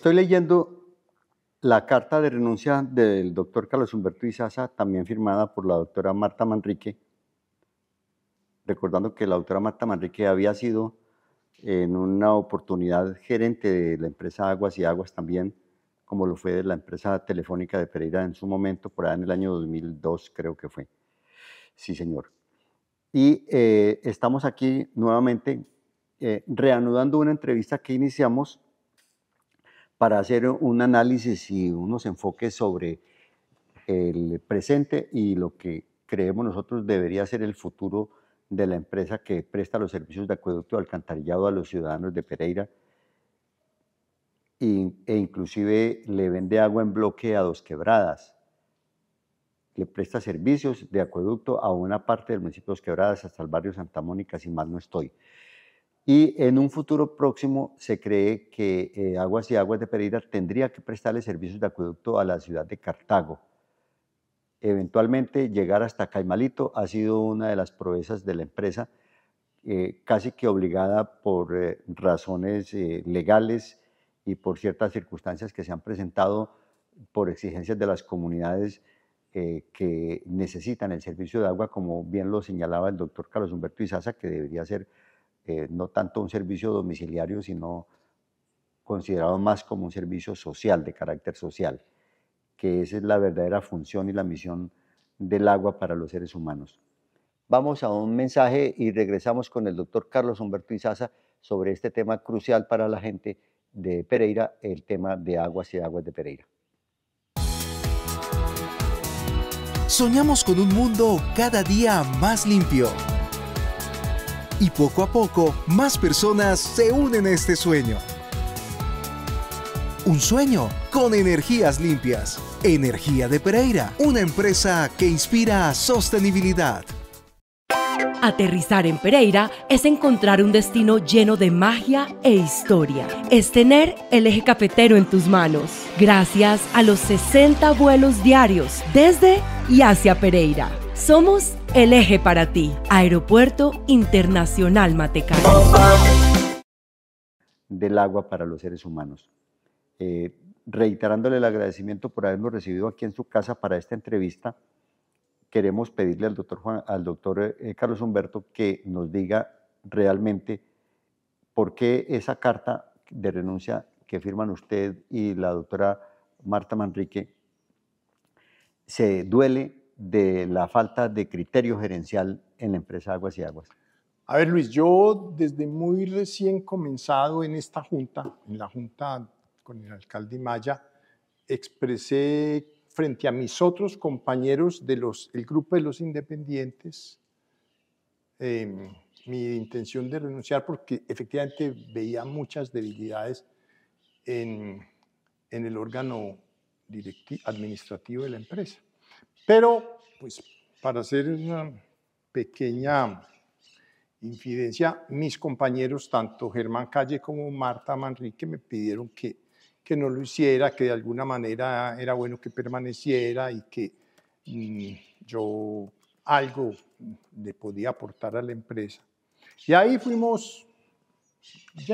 Estoy leyendo la carta de renuncia del doctor Carlos Humberto Izaza, también firmada por la doctora Marta Manrique, recordando que la doctora Marta Manrique había sido en una oportunidad gerente de la empresa Aguas y Aguas también, como lo fue de la empresa telefónica de Pereira en su momento, por allá en el año 2002 creo que fue. Sí, señor. Y eh, estamos aquí nuevamente eh, reanudando una entrevista que iniciamos para hacer un análisis y unos enfoques sobre el presente y lo que creemos nosotros debería ser el futuro de la empresa que presta los servicios de acueducto alcantarillado a los ciudadanos de Pereira e inclusive le vende agua en bloque a Dos Quebradas. Le presta servicios de acueducto a una parte del municipio de Dos Quebradas hasta el barrio Santa Mónica, si más no estoy y en un futuro próximo se cree que eh, Aguas y Aguas de Pereira tendría que prestarle servicios de acueducto a la ciudad de Cartago. Eventualmente llegar hasta Caimalito ha sido una de las proezas de la empresa, eh, casi que obligada por eh, razones legales y por ciertas circunstancias que se han presentado por exigencias de las comunidades que necesitan el servicio de agua, como bien lo señalaba el doctor Carlos Humberto Izaza, que debería ser no tanto un servicio domiciliario, sino considerado más como un servicio social, de carácter social, que esa es la verdadera función y la misión del agua para los seres humanos. Vamos a un mensaje y regresamos con el doctor Carlos Humberto Izaza sobre este tema crucial para la gente de Pereira, el tema de aguas y aguas de Pereira. Soñamos con un mundo cada día más limpio y poco a poco más personas se unen a este sueño. Un sueño con energías limpias. Energía de Pereira, una empresa que inspira sostenibilidad. Aterrizar en Pereira es encontrar un destino lleno de magia e historia. Es tener el eje cafetero en tus manos, gracias a los 60 vuelos diarios desde y hacia Pereira. Somos el eje para ti, Aeropuerto Internacional matecaro Del agua para los seres humanos. Eh, reiterándole el agradecimiento por habernos recibido aquí en su casa para esta entrevista, queremos pedirle al doctor, al doctor eh, Carlos Humberto que nos diga realmente por qué esa carta de renuncia que firman usted y la doctora Marta Manrique se duele de la falta de criterio gerencial en la empresa Aguas y Aguas? A ver, Luis, yo desde muy recién comenzado en esta junta, en la junta con el alcalde Maya, expresé frente a mis otros compañeros del grupo de los independientes em, mi intención de renunciar porque efectivamente veía muchas debilidades en el órgano administrativo de la empresa. Pero, pues, para hacer una pequeña infidencia, mis compañeros, tanto Germán Calle como Marta Manrique, me pidieron que, que no lo hiciera, que de alguna manera era bueno que permaneciera y que mm, yo algo le podía aportar a la empresa. Y ahí fuimos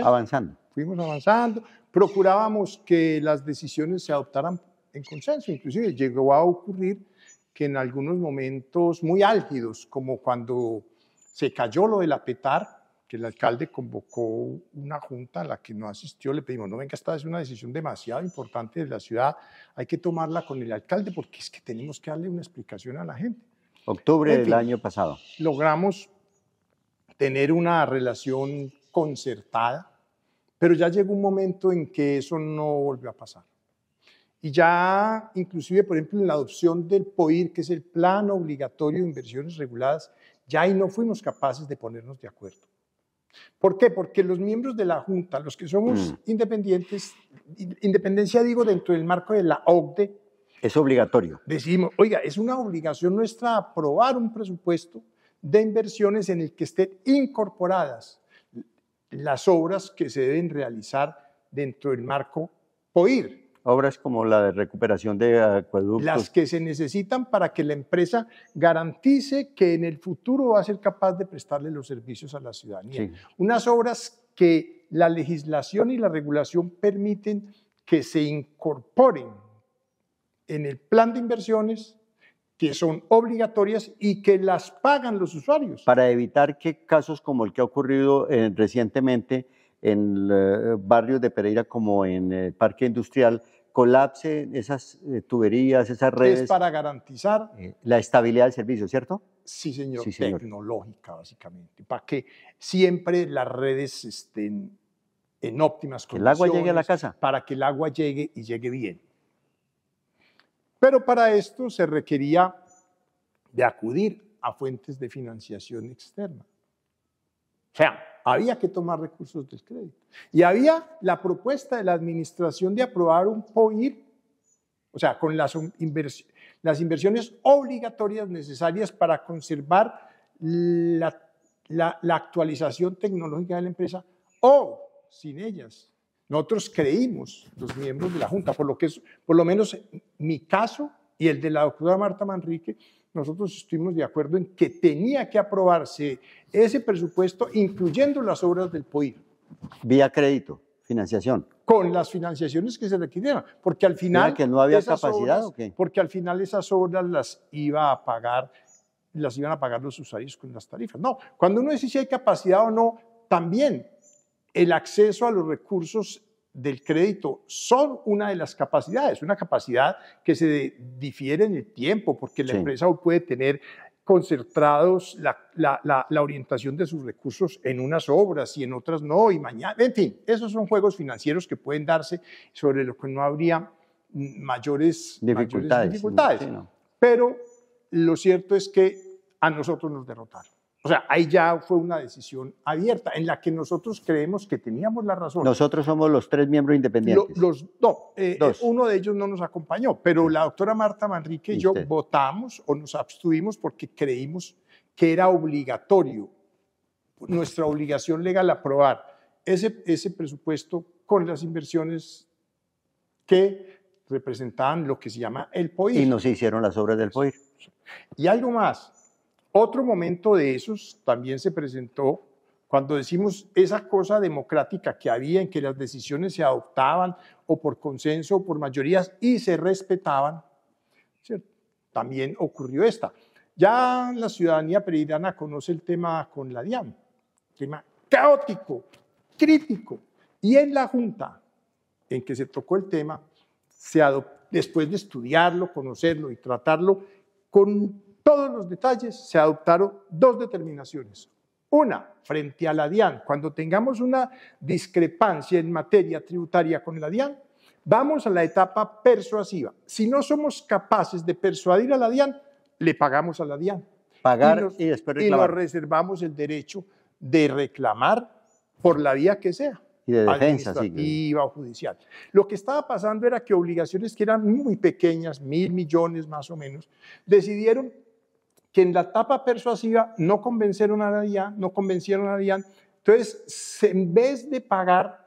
avanzando. Fuimos avanzando, procurábamos que las decisiones se adoptaran en consenso. Inclusive llegó a ocurrir que en algunos momentos muy álgidos, como cuando se cayó lo del apetar, que el alcalde convocó una junta a la que no asistió, le pedimos, no venga, esta es una decisión demasiado importante de la ciudad, hay que tomarla con el alcalde porque es que tenemos que darle una explicación a la gente. Octubre del año pasado. Logramos tener una relación concertada, pero ya llegó un momento en que eso no volvió a pasar. Y ya inclusive, por ejemplo, en la adopción del POIR, que es el Plan Obligatorio de Inversiones Reguladas, ya ahí no fuimos capaces de ponernos de acuerdo. ¿Por qué? Porque los miembros de la Junta, los que somos mm. independientes, independencia digo dentro del marco de la OCDE. Es obligatorio. Decimos, oiga, es una obligación nuestra aprobar un presupuesto de inversiones en el que estén incorporadas las obras que se deben realizar dentro del marco POIR obras como la de recuperación de acueductos. Las que se necesitan para que la empresa garantice que en el futuro va a ser capaz de prestarle los servicios a la ciudadanía. Unas obras que la legislación y la regulación permiten que se incorporen en el plan de inversiones que son obligatorias y que las pagan los usuarios. Para evitar que casos como el que ha ocurrido eh, recientemente en el eh, barrio de Pereira como en el Parque Industrial, colapse esas eh, tuberías, esas redes. Es para garantizar eh, la estabilidad del servicio, ¿cierto? Sí señor, sí, señor, tecnológica básicamente, para que siempre las redes estén en óptimas condiciones. Que el agua llegue a la casa. Para que el agua llegue y llegue bien. Pero para esto se requería de acudir a fuentes de financiación externa. O sea, había que tomar recursos del crédito. Y había la propuesta de la administración de aprobar un POIR, o sea, con las, inversiones obligatorias necesarias para conservar la, actualización tecnológica de la empresa o sin ellas. Nosotros creímos, los miembros de la Junta, por lo, que es, por lo menos mi caso y el de la doctora Marta Manrique, nosotros estuvimos de acuerdo en que tenía que aprobarse ese presupuesto, incluyendo las obras del POIR. Vía crédito, financiación. Con las financiaciones que se requirieran, porque al final... que no había capacidad Porque al final esas obras las iba a pagar, las iban a pagar los usuarios con las tarifas. No, cuando uno dice si hay capacidad o no, también el acceso a los recursos del crédito son una de las capacidades, una capacidad que se difiere en el tiempo, porque la empresa puede tener concentrados la, orientación de sus recursos en unas obras y en otras no, y mañana, en fin, esos son juegos financieros que pueden darse sobre los que no habría mayores dificultades. Pero lo cierto es que a nosotros nos derrotaron. O sea, ahí ya fue una decisión abierta en la que nosotros creemos que teníamos la razón. Nosotros somos los tres miembros independientes. los eh, eh, dos. Uno de ellos no nos acompañó, pero la doctora Marta Manrique y, yo votamos o nos abstuvimos porque creímos que era obligatorio, nuestra obligación legal aprobar ese, ese presupuesto con las inversiones que representaban lo que se llama el POIR. Y nos hicieron las obras del POIR. Y algo más, otro momento de esos también se presentó cuando decimos esa cosa democrática que había en que las decisiones se adoptaban o por consenso o por mayorías y se respetaban, también ocurrió esta. Ya la ciudadanía peridana conoce el tema con la DIAN, tema caótico, crítico. Y en la Junta, en que se tocó el tema, se después de estudiarlo, conocerlo y tratarlo con todos los detalles se adoptaron dos determinaciones. Una, frente a la DIAN, cuando tengamos una discrepancia en materia tributaria con la DIAN, vamos a la etapa persuasiva. Si no somos capaces de persuadir a la DIAN, le pagamos a la DIAN. Pagar y, nos, reservamos el derecho de reclamar por la vía que sea. Y de defensa, administrativa o judicial. Lo que estaba pasando era que obligaciones que eran muy pequeñas, mil millones más o menos, decidieron que en la etapa persuasiva no convencieron a DIAN, no convencieron a DIAN. Entonces, en vez de pagar,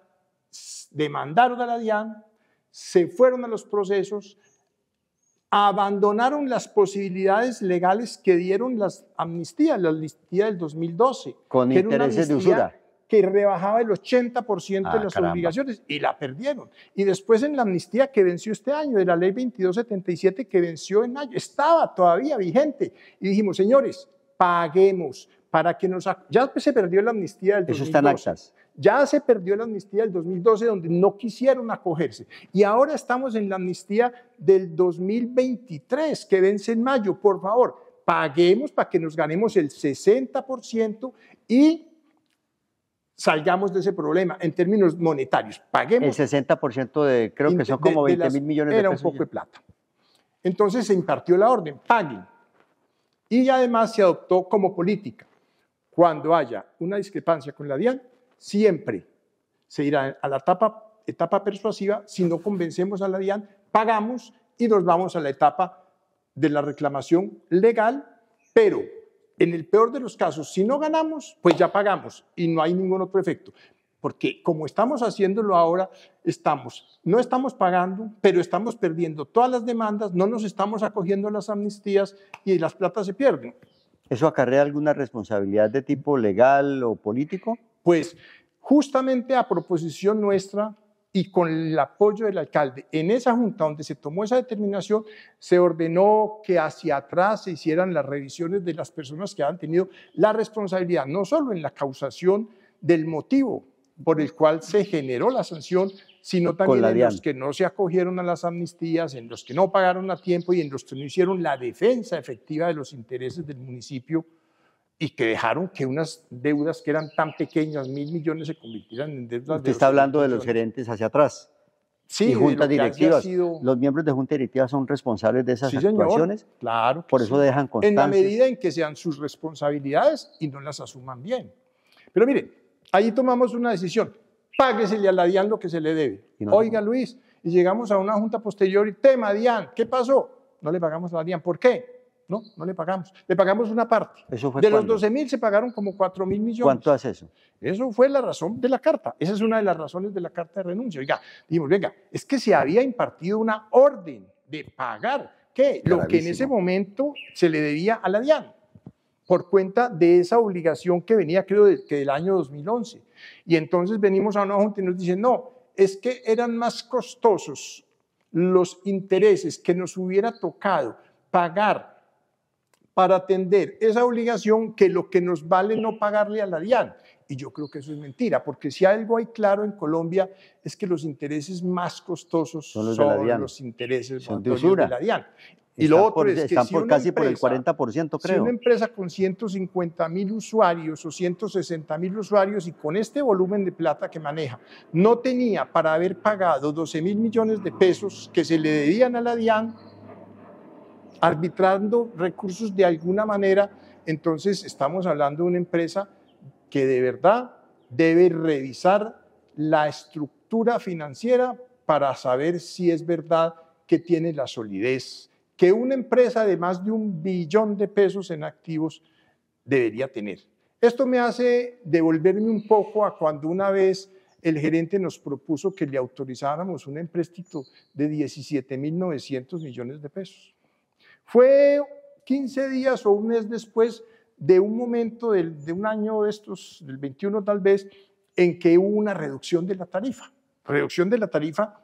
demandaron a DIAN, se fueron a los procesos, abandonaron las posibilidades legales que dieron las amnistías, la amnistía del 2012. Con intereses de usura que rebajaba el 80% de ah, las obligaciones y la perdieron. Y después en la amnistía que venció este año, de la ley 2277 que venció en mayo, estaba todavía vigente. Y dijimos, señores, paguemos para que nos... Ya se perdió la amnistía del 2012. Eso está en Ya se perdió la amnistía del 2012 donde no quisieron acogerse. Y ahora estamos en la amnistía del 2023 que vence en mayo. Por favor, paguemos para que nos ganemos el 60% y salgamos de ese problema en términos monetarios, paguemos. El 60% de, creo que son como 20 mil millones de pesos. Era un poco de plata. Entonces se impartió la orden, paguen. Y además se adoptó como política. Cuando haya una discrepancia con la DIAN, siempre se irá a la etapa, etapa persuasiva. Si no convencemos a la DIAN, pagamos y nos vamos a la etapa de la reclamación legal, pero en el peor de los casos, si no ganamos, pues ya pagamos y no hay ningún otro efecto. Porque como estamos haciéndolo ahora, estamos, no estamos pagando, pero estamos perdiendo todas las demandas, no nos estamos acogiendo a las amnistías y las platas se pierden. ¿Eso acarrea alguna responsabilidad de tipo legal o político? Pues justamente a proposición nuestra, y con el apoyo del alcalde. En esa junta donde se tomó esa determinación, se ordenó que hacia atrás se hicieran las revisiones de las personas que han tenido la responsabilidad, no solo en la causación del motivo por el cual se generó la sanción, sino también en los que no se acogieron a las amnistías, en los que no pagaron a tiempo y en los que no hicieron la defensa efectiva de los intereses del municipio y que dejaron que unas deudas que eran tan pequeñas, mil millones, se convirtieran en deudas. Usted está hablando de los gerentes hacia atrás. Sí, junta directiva Los miembros de junta directiva son responsables de esas sí, claro. Por eso dejan constancia. En la medida en que sean sus responsabilidades y no las asuman bien. Pero mire, ahí tomamos una decisión. Páguesele a la DIAN lo que se le debe. Oiga, Luis, y llegamos a una junta posterior y tema DIAN, ¿qué pasó? No le pagamos a la DIAN. ¿Por qué? No, no le pagamos. Le pagamos una parte. de los 12 mil se pagaron como 4 mil millones. ¿Cuánto es eso? Eso fue la razón de la carta. Esa es una de las razones de la carta de renuncia. Oiga, dijimos, venga, es que se había impartido una orden de pagar lo que en ese momento se le debía a la DIAN por cuenta de esa obligación que venía, creo, que del año 2011. Y entonces venimos a una junta y nos dicen, no, es que eran más costosos los intereses que nos hubiera tocado pagar para atender esa obligación que lo que nos vale no pagarle a la DIAN. Y yo creo que eso es mentira, porque si algo hay claro en Colombia es que los intereses más costosos son los, intereses de, la DIAN. Y lo otro es que están casi por el 40%, creo. Si una empresa con 150 mil usuarios o 160 mil usuarios y con este volumen de plata que maneja no tenía para haber pagado 12 mil millones de pesos que se le debían a la DIAN, arbitrando recursos de alguna manera, entonces estamos hablando de una empresa que de verdad debe revisar la estructura financiera para saber si es verdad que tiene la solidez que una empresa de más de un billón de pesos en activos debería tener. Esto me hace devolverme un poco a cuando una vez el gerente nos propuso que le autorizáramos un empréstito de 17.900 millones de pesos. Fue 15 días o un mes después de un momento de un año de estos, del 21 tal vez, en que hubo una reducción de la tarifa. Reducción de la tarifa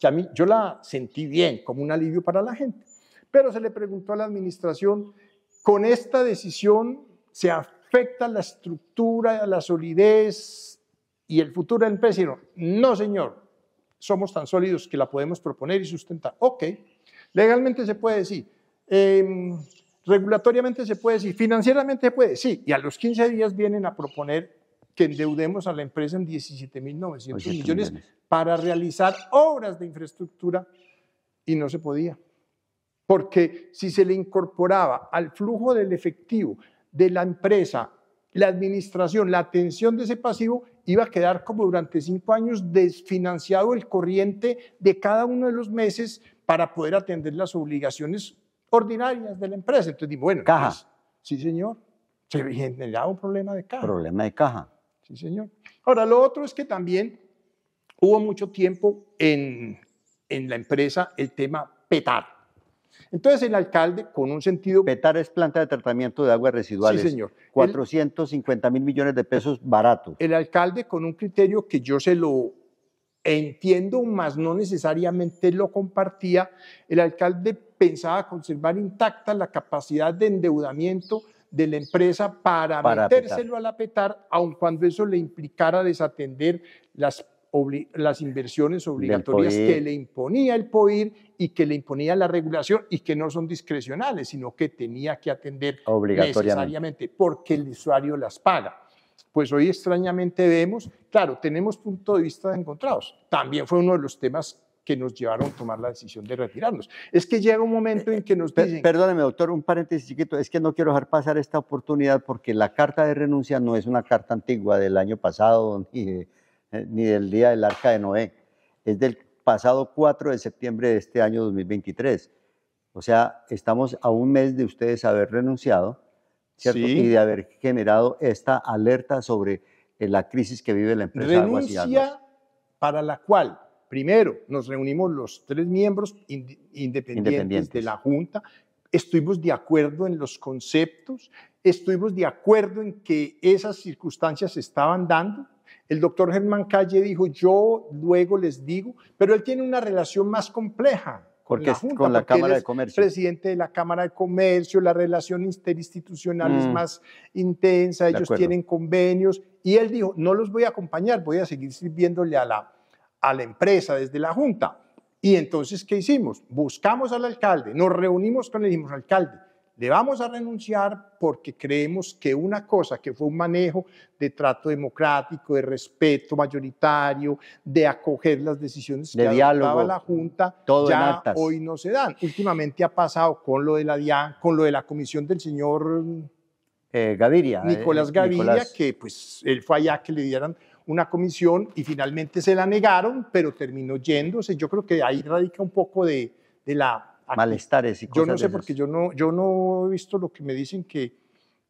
que a mí yo la sentí bien, como un alivio para la gente. Pero se le preguntó a la administración, con esta decisión se afecta la estructura, la solidez y el futuro del la No, no, señor, somos tan sólidos que la podemos proponer y sustentar. Ok, legalmente se puede decir, Em, regulatoriamente se puede decir, financieramente se puede, sí, y a los 15 días vienen a proponer que endeudemos a la empresa en 17.900 millones para realizar obras de infraestructura y no se podía. Porque si se le incorporaba al flujo del efectivo de la empresa, la administración, la atención de ese pasivo, iba a quedar como durante cinco años desfinanciado el corriente de cada uno de los meses para poder atender las obligaciones ordinarias de la empresa. Entonces digo, bueno, caja. Pues, sí, señor. Se generaba un problema de caja. Problema de caja. Sí, señor. Ahora, lo otro es que también hubo mucho tiempo en, en la empresa el tema petar. Entonces el alcalde, con un sentido... Petar es planta de tratamiento de aguas residuales. Sí, señor. 450 mil millones de pesos barato. El alcalde, con un criterio que yo se lo entiendo, más no necesariamente lo compartía, el alcalde pensaba conservar intacta la capacidad de endeudamiento de la empresa para, metérselo a la petar, aun cuando eso le implicara desatender las, las inversiones obligatorias que le imponía el POIR y que le imponía la regulación y que no son discrecionales, sino que tenía que atender necesariamente porque el usuario las paga pues hoy extrañamente vemos, claro, tenemos puntos de vista encontrados. También fue uno de los temas que nos llevaron a tomar la decisión de retirarnos. Es que llega un momento en que nos dicen... Perdóneme, doctor, un paréntesis chiquito. Es que no quiero dejar pasar esta oportunidad porque la carta de renuncia no es una carta antigua del año pasado ni, eh, ni del día del Arca de Noé. Es del pasado 4 de septiembre de este año 2023. O sea, estamos a un mes de ustedes haber renunciado y de haber generado esta alerta sobre eh, la crisis que vive la empresa. Renuncia para la cual, primero, nos reunimos los tres miembros independientes, independientes de la Junta, estuvimos de acuerdo en los conceptos, estuvimos de acuerdo en que esas circunstancias se estaban dando, el doctor Germán Calle dijo, yo luego les digo, pero él tiene una relación más compleja porque con la de Comercio. Presidente de la Cámara de Comercio, la relación interinstitucional es mm. más intensa, ellos tienen convenios y él dijo, "No los voy a acompañar, voy a seguir sirviéndole a la empresa desde la junta." Y entonces ¿qué hicimos? Buscamos al alcalde, nos reunimos con el mismo "Alcalde, le vamos a renunciar porque creemos que una cosa que fue un manejo de trato democrático, de respeto mayoritario, de acoger las decisiones que diálogo, la Junta, ya hoy no se dan. Últimamente ha pasado con lo de la con lo de la comisión del señor eh, eh, Gaviria. Nicolás Gaviria, que pues él fue allá que le dieran una comisión y finalmente se la negaron, pero terminó yéndose. Yo creo que ahí radica un poco de la Malestares y cosas. Yo no sé, porque yo no, yo no he visto lo que me dicen que,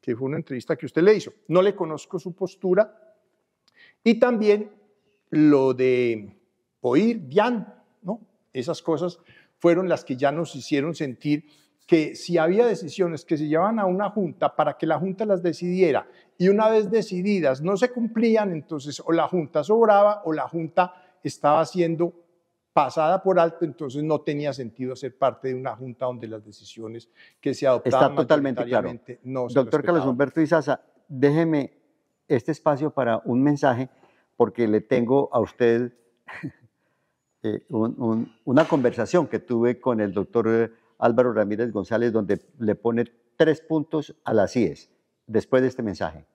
fue una entrevista que usted le hizo. No le conozco su postura. Y también lo de oír, bien, ¿no? Esas cosas fueron las que ya nos hicieron sentir que si había decisiones que se llevaban a una junta para que la junta las decidiera y una vez decididas no se cumplían, entonces o la junta sobraba o la junta estaba haciendo pasada por alto, entonces no tenía sentido ser parte de una junta donde las decisiones que se adoptaban Está totalmente claro. No Doctor Carlos Humberto Izaza, déjeme este espacio para un mensaje, porque le tengo a usted eh, una conversación que tuve con el doctor eh, Álvaro Ramírez González, donde le pone tres puntos a las CIEs después de este mensaje.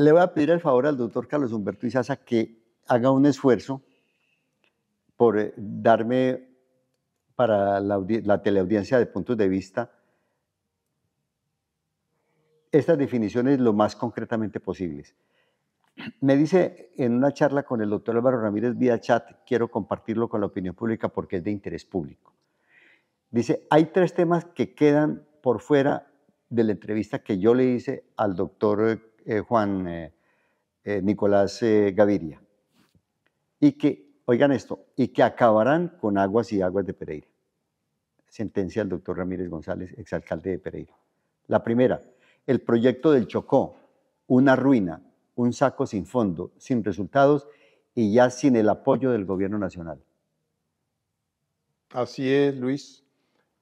le voy a pedir el favor al doctor Carlos Humberto Izaza que haga un esfuerzo por eh, darme para la, la, teleaudiencia de puntos de vista estas definiciones lo más concretamente posibles. Me dice en una charla con el doctor Álvaro Ramírez vía chat, quiero compartirlo con la opinión pública porque es de interés público. Dice, hay tres temas que quedan por fuera de la entrevista que yo le hice al doctor eh, eh, Juan eh, eh, Nicolás Gaviria. Y que, oigan esto, y que acabarán con aguas y aguas de Pereira. Sentencia del doctor Ramírez González, exalcalde de Pereira. La primera, el proyecto del Chocó, una ruina, un saco sin fondo, sin resultados y ya sin el apoyo del gobierno nacional. Así es, Luis.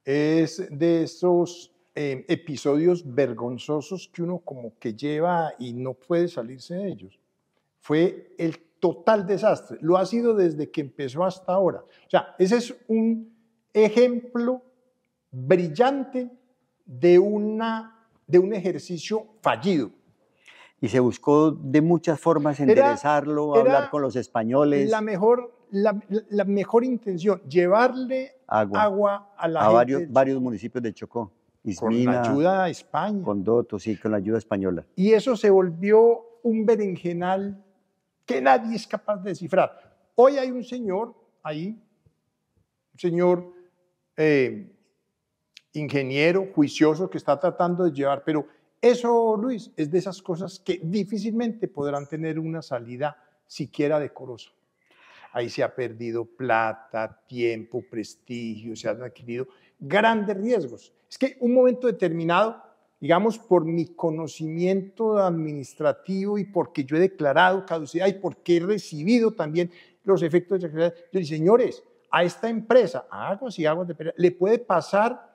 Es de esos eh, episodios vergonzosos que uno como que lleva y no puede salirse de ellos. Fue el total desastre. Lo ha sido desde que empezó hasta ahora. O sea, ese es un ejemplo brillante de, una, de un ejercicio fallido. Y se buscó de muchas formas enderezarlo, hablar con los españoles. La mejor, la, mejor intención, llevarle agua, a la varios municipios de Chocó con la ayuda a España. Con Doto, sí, con la ayuda española. Y eso se volvió un berenjenal que nadie es capaz de descifrar. Hoy hay un señor ahí, un señor eh, ingeniero, juicioso, que está tratando de llevar, pero eso, Luis, es de esas cosas que difícilmente podrán tener una salida siquiera decorosa. Ahí se ha perdido plata, tiempo, prestigio, se han adquirido grandes riesgos. Es que un momento determinado, digamos, por mi conocimiento administrativo y porque yo he declarado caducidad y porque he recibido también los efectos de la caducidad, yo señores, a esta empresa, a Aguas y Aguas de Pereira, le puede pasar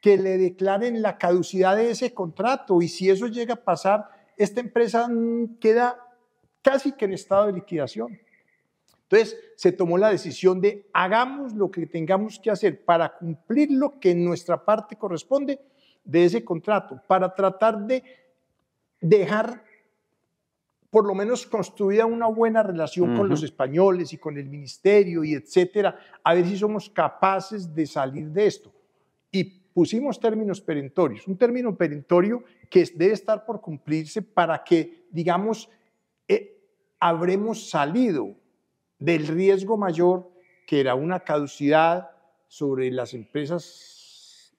que le declaren la caducidad de ese contrato y si eso llega a pasar, esta empresa queda casi que en estado de liquidación. Entonces se tomó la decisión de hagamos lo que tengamos que hacer para cumplir lo que en nuestra parte corresponde de ese contrato, para tratar de dejar por lo menos construida una buena relación con los españoles y con el ministerio y etcétera, a ver si somos capaces de salir de esto. Y pusimos términos perentorios, un término perentorio que debe estar por cumplirse para que, digamos, eh, habremos salido del riesgo mayor, que era una caducidad sobre las empresas,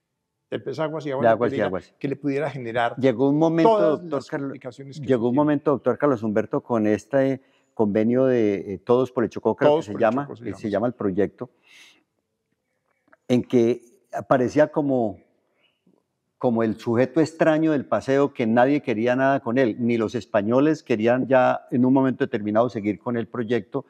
aguas y aguas, de aguas, y aguas. que le pudiera generar. Llegó un momento, doctor Carlos, llegó un momento, doctor Carlos Humberto, con este convenio de eh, Todos por el Chocó, que se eh, llama, se llama el proyecto, en que aparecía como como el sujeto extraño del paseo que nadie quería nada con él, ni los españoles querían ya en un momento determinado seguir con el proyecto,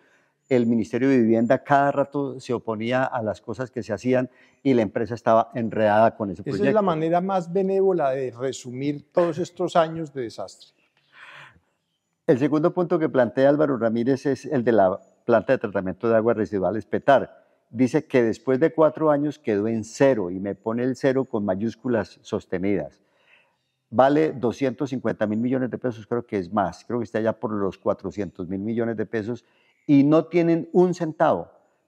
el Ministerio de Vivienda cada rato se oponía a las cosas que se hacían y la empresa estaba enredada con ese proyecto. Esa es la manera más benévola de resumir todos estos años de desastre. El segundo punto que plantea Álvaro Ramírez es el de la planta de tratamiento de aguas residuales PETAR. Dice que después de cuatro años quedó en cero y me pone el cero con mayúsculas sostenidas vale 250 mil millones de pesos, creo que es más, creo que está ya por los 400 mil millones de pesos y no tienen un centavo.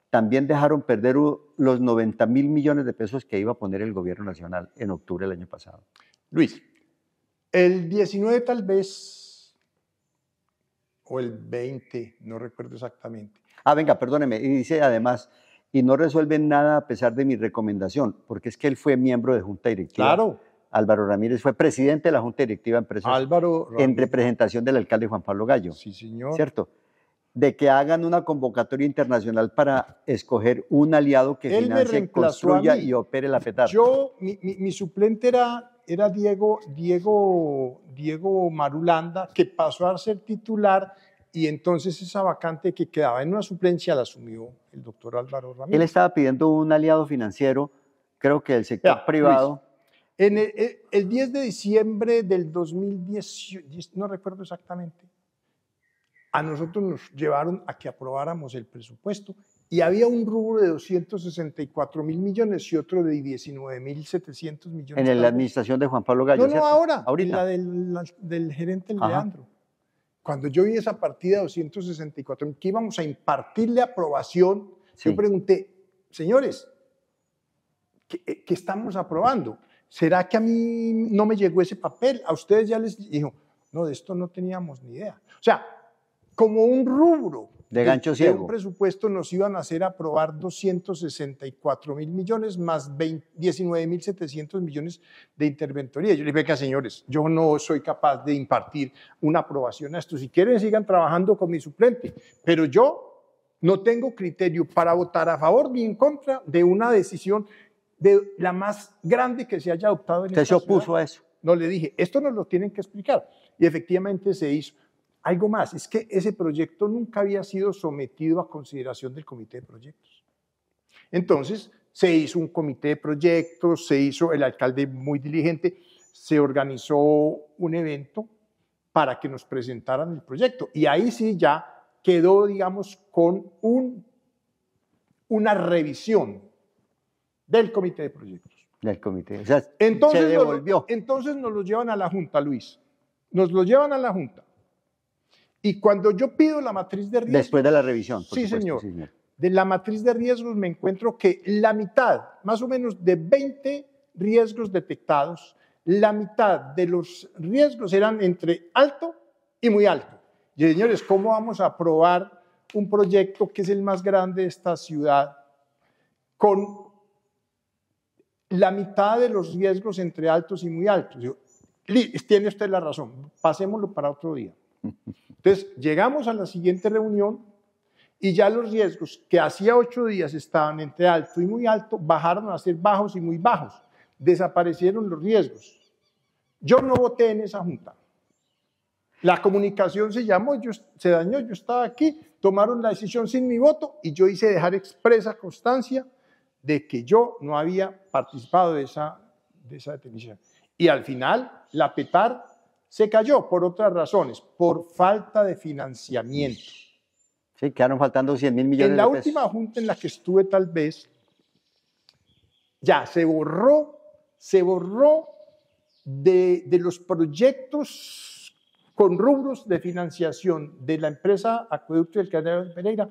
También dejaron perder los 90 mil millones de pesos que iba a poner el gobierno nacional en octubre del año pasado. Luis, el 19 tal vez, o el 20, no recuerdo exactamente. Ah, venga, perdóneme, y dice además, y no resuelven nada a pesar de mi recomendación, porque es que él fue miembro de Junta Directiva. Claro. Álvaro Ramírez fue presidente de la Junta Directiva de Empresas Álvaro en representación del alcalde Juan Pablo Gallo. Sí, señor. ¿Cierto? de que hagan una convocatoria internacional para escoger un aliado que financie, construya y opere la FETAR. Yo, mi, suplente era, Diego, Diego, Diego Marulanda, que pasó a ser titular y entonces esa vacante que quedaba en una suplencia la asumió el doctor Álvaro Ramírez. Él estaba pidiendo un aliado financiero, creo que del sector privado. en el, el, 10 de diciembre del 2010, no recuerdo exactamente, a nosotros nos llevaron a que aprobáramos el presupuesto y había un rubro de 264 mil millones y otro de 19 mil 700 millones. En la administración de Juan Pablo Gallo. No, no, ahora, ¿Ahorita? la del, gerente Leandro. Cuando yo vi esa partida de 264 mil, que íbamos a impartirle aprobación, yo pregunté, señores, ¿qué, eh, ¿qué, estamos aprobando? ¿Será que a mí no me llegó ese papel? ¿A ustedes ya les dijo? No, de esto no teníamos ni idea. O sea, como un rubro de gancho ciego. un presupuesto nos iban a hacer aprobar 264 mil millones más 19 mil 700 millones de interventoría. Yo le dije, señores, yo no soy capaz de impartir una aprobación a esto. Si quieren, sigan trabajando con mi suplente, pero yo no tengo criterio para votar a favor ni en contra de una decisión de la más grande que se haya adoptado en Usted se opuso a eso. No le dije, esto nos lo tienen que explicar. Y efectivamente se hizo. Algo más, es que ese proyecto nunca había sido sometido a consideración del comité de proyectos. Entonces, se hizo un comité de proyectos, se hizo el alcalde muy diligente, se organizó un evento para que nos presentaran el proyecto. Y ahí sí ya quedó, digamos, con una revisión del comité de proyectos. Del comité. entonces se devolvió. entonces nos lo llevan a la Junta, Luis. Nos lo llevan a la Junta. Y cuando yo pido la matriz de riesgos... Después de la revisión. sí, señor. De la matriz de riesgos me encuentro que la mitad, más o menos de 20 riesgos detectados, la mitad de los riesgos eran entre alto y muy alto. Y señores, ¿cómo vamos a aprobar un proyecto que es el más grande de esta ciudad con la mitad de los riesgos entre altos y muy altos? tiene usted la razón, pasémoslo para otro día. Entonces, llegamos a la siguiente reunión y ya los riesgos que hacía ocho días estaban entre alto y muy alto, bajaron a ser bajos y muy bajos. Desaparecieron los riesgos. Yo no voté en esa junta. La comunicación se llamó, yo, se dañó, yo estaba aquí, tomaron la decisión sin mi voto y yo hice dejar expresa constancia de que yo no había participado de esa, de esa detención. Y al final, la PETAR se cayó por otras razones, por falta de financiamiento. Sí, quedaron faltando 100 mil millones. En la última junta en la que estuve tal vez, ya se borró, se borró de, los proyectos con rubros de financiación de la empresa Acueducto del Canal de Pereira,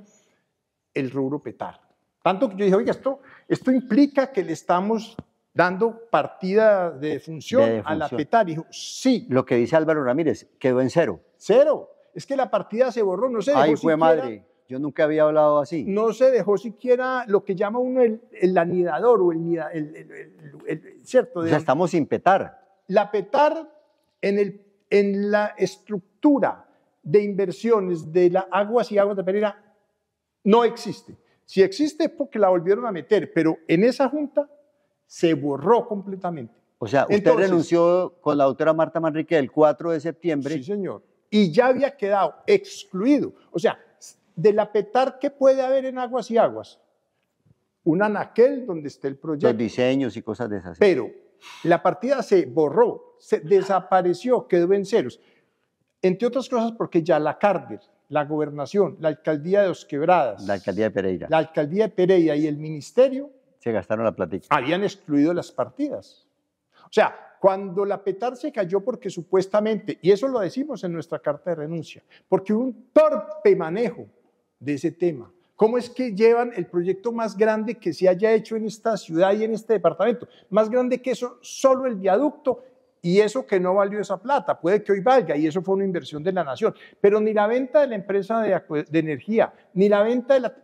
el rubro petar. Tanto que yo dije, oiga, esto, esto implica que le estamos dando partida de función, a la petar. Dijo, sí. Lo que dice Álvaro Ramírez, quedó en cero. Cero. Es que la partida se borró, no se ahí fue madre. Yo nunca había hablado así. No se dejó siquiera lo que llama uno el, el anidador o el, ¿cierto? estamos sin petar. La petar en, la estructura de inversiones de las Aguas y Aguas de Pereira no existe. Si existe es porque la volvieron a meter, pero en esa junta se borró completamente. O sea, usted renunció con la autora Marta Manrique el 4 de septiembre. Sí, señor. Y ya había quedado excluido. O sea, del apetar que puede haber en aguas y aguas, un anaquel donde esté el proyecto. Los diseños y cosas de esas. Pero la partida se borró, se desapareció, quedó en ceros. Entre otras cosas porque ya la Cárdenas, la gobernación, la alcaldía de Los Quebradas. La alcaldía de Pereira. La alcaldía de Pereira y el ministerio se gastaron la platica. Habían excluido las partidas. O sea, cuando la PETAR se cayó porque supuestamente, y eso lo decimos en nuestra carta de renuncia, porque hubo un torpe manejo de ese tema. ¿Cómo es que llevan el proyecto más grande que se haya hecho en esta ciudad y en este departamento? Más grande que eso, solo el viaducto y eso que no valió esa plata, puede que hoy valga y eso fue una inversión de la nación, pero ni la venta de la empresa de, energía, ni la venta de la...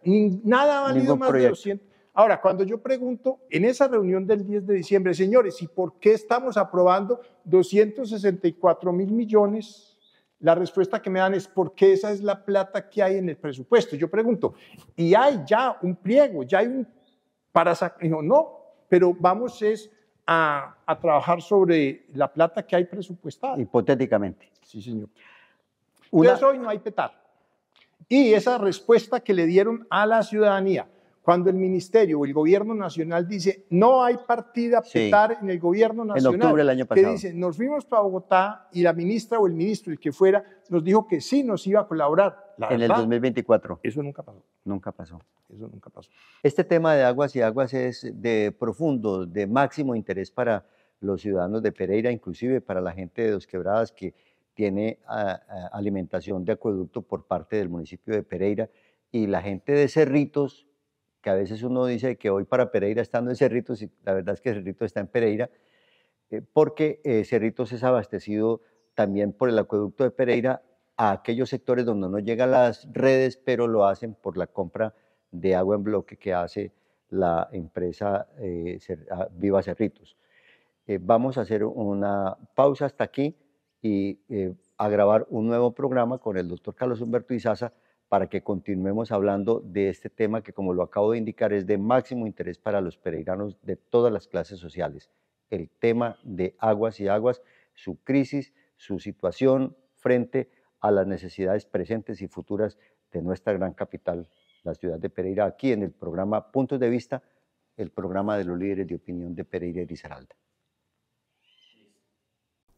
nada ha valido más de 200 Ahora, cuando yo pregunto en esa reunión del 10 de diciembre, señores, ¿y por qué estamos aprobando 264 mil millones? La respuesta que me dan es porque esa es la plata que hay en el presupuesto. Yo pregunto, ¿y hay ya un pliego? ¿Ya hay un para sacar? No, pero vamos es a, trabajar sobre la plata que hay presupuestada. Hipotéticamente. Sí, señor. Una... hoy no hay petar. Y esa respuesta que le dieron a la ciudadanía, cuando el ministerio o el gobierno nacional dice, no hay partida petar en el gobierno nacional. En año Que dice, nos fuimos a Bogotá y la ministra o el ministro, el que fuera, nos dijo que sí nos iba a colaborar. en el 2024. Eso nunca pasó. Nunca pasó. Eso nunca pasó. Este tema de aguas y aguas es de profundo, de máximo interés para los ciudadanos de Pereira, inclusive para la gente de Dos Quebradas que tiene ah, ah, alimentación de acueducto por parte del municipio de Pereira y la gente de Cerritos que a veces uno dice que hoy para Pereira estando en Cerritos, y la verdad es que Cerritos está en Pereira, eh, porque eh, Cerritos es abastecido también por el acueducto de Pereira a aquellos sectores donde no llegan las redes, pero lo hacen por la compra de agua en bloque que hace la empresa eh, ah, Viva Cerritos. vamos a hacer una pausa hasta aquí y a grabar un nuevo programa con el doctor Carlos Humberto Izaza para que continuemos hablando de este tema que, como lo acabo de indicar, es de máximo interés para los pereiranos de todas las clases sociales. El tema de aguas y aguas, su crisis, su situación frente a las necesidades presentes y futuras de nuestra gran capital, la ciudad de Pereira, aquí en el programa Puntos de Vista, el programa de los líderes de opinión de Pereira y Risaralda.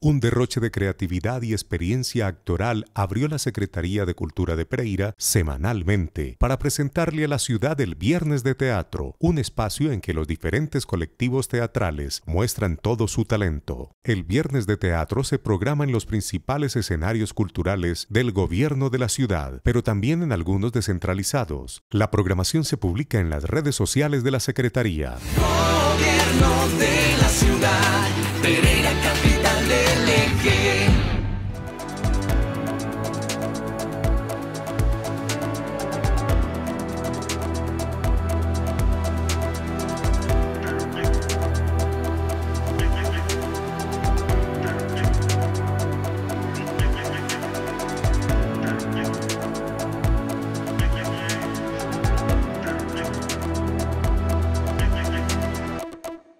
Un derroche de creatividad y experiencia actoral abrió la Secretaría de Cultura de Pereira semanalmente para presentarle a la ciudad el Viernes de Teatro, un espacio en que los diferentes colectivos teatrales muestran todo su talento. El Viernes de Teatro se programa en los principales escenarios culturales del gobierno de la ciudad, pero también en algunos descentralizados. La programación se publica en las redes sociales de la Secretaría. Gobierno de la ciudad,